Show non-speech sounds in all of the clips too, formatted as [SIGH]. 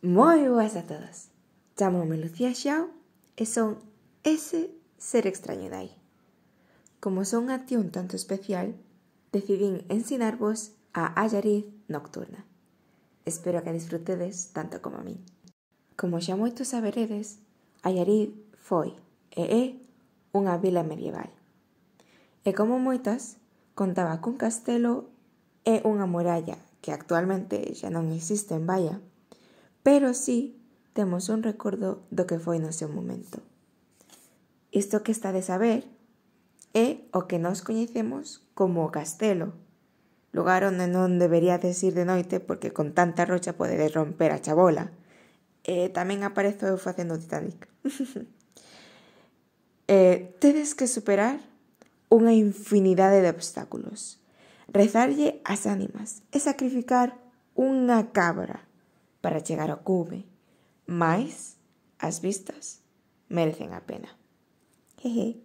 Moi boas a todos. Chamo-me Lucía Xiao e son ese ser extraño de aí. Como son unha acción tanto especial, decidín ensinarvos a Allariz nocturna. Espero que disfrutedes tanto como a min. Como xa moito saberedes, Allariz foi e é unha vila medieval. E como moitas, contaba cun castelo e unha muralla que actualmente xa non existe en Baia, pero sí temos un recordo do que foi no seu momento. Isto que está de saber é ¿eh? o que nós coñecemos como o castelo, lugar onde non deberíades ir de noite porque con tanta rocha podedes romper a chabola. E eh, tamén aparezo eu facendo o Titanic. [LAUGHS] e, eh, tedes que superar unha infinidade de obstáculos, rezarlle as ánimas e sacrificar unha cabra para chegar ao cume, mais as vistas merecen a pena. Jeje.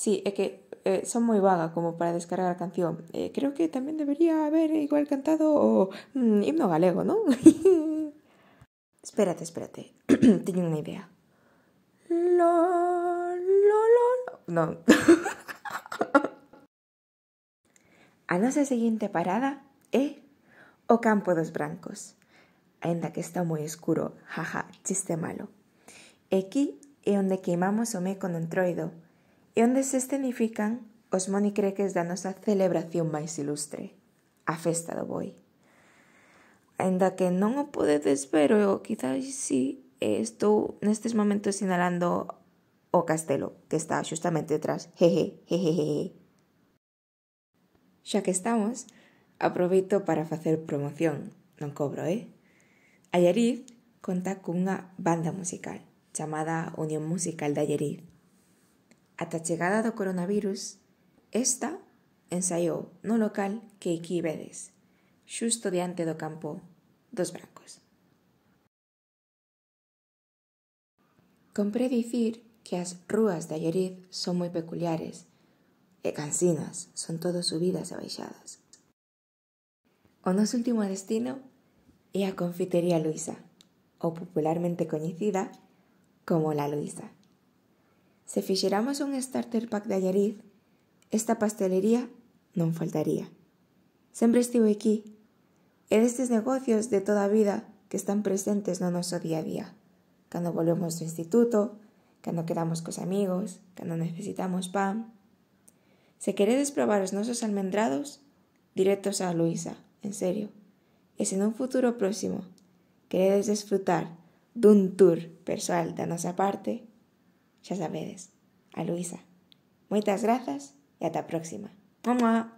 Sí, é que Eh, son muy vagas como para descargar canción. Eh, creo que también debería haber igual cantado o, mm, himno galego, ¿no? [LAUGHS] espérate, espérate. [CLEARS THROAT] Tengo una idea. Lo, no. [LAUGHS] A nuestra siguiente parada eh o Campo dos Brancos. Ainda que está muy oscuro jaja, chiste malo. Aquí es donde quemamos o con no e onde se escenifican os monicreques da nosa celebración máis ilustre, a Festa do Boi. Ainda que non o podedes ver, ou quizás si, sí, eh, estou nestes momentos sinalando o castelo, que está xustamente detrás. Jeje, jeje. Xa que estamos, aproveito para facer promoción. Non cobro, eh? Allariz conta cunha banda musical chamada Unión Musical de Allariz Ata a chegada do coronavirus, esta ensaiou no local que aquí vedes, xusto diante do campo dos brancos. Compré dicir que as rúas de Ayeriz son moi peculiares e cansinas, son todo subidas e baixadas. O noso último destino é a confitería Luisa, ou popularmente coñecida como La Luisa. Se fixeramos un starter pack de Allariz, esta pastelería non faltaría. Sempre estivo aquí, e destes negocios de toda a vida que están presentes no noso día a día. Cando volvemos do instituto, cando quedamos cos amigos, cando necesitamos pan. Se queredes probar os nosos almendrados, directos a Luisa, en serio. E se nun futuro próximo queredes desfrutar dun tour persoal da nosa parte, Ya sabedes, a Luisa. Muchas gracias y hasta próxima. ¡Mamá!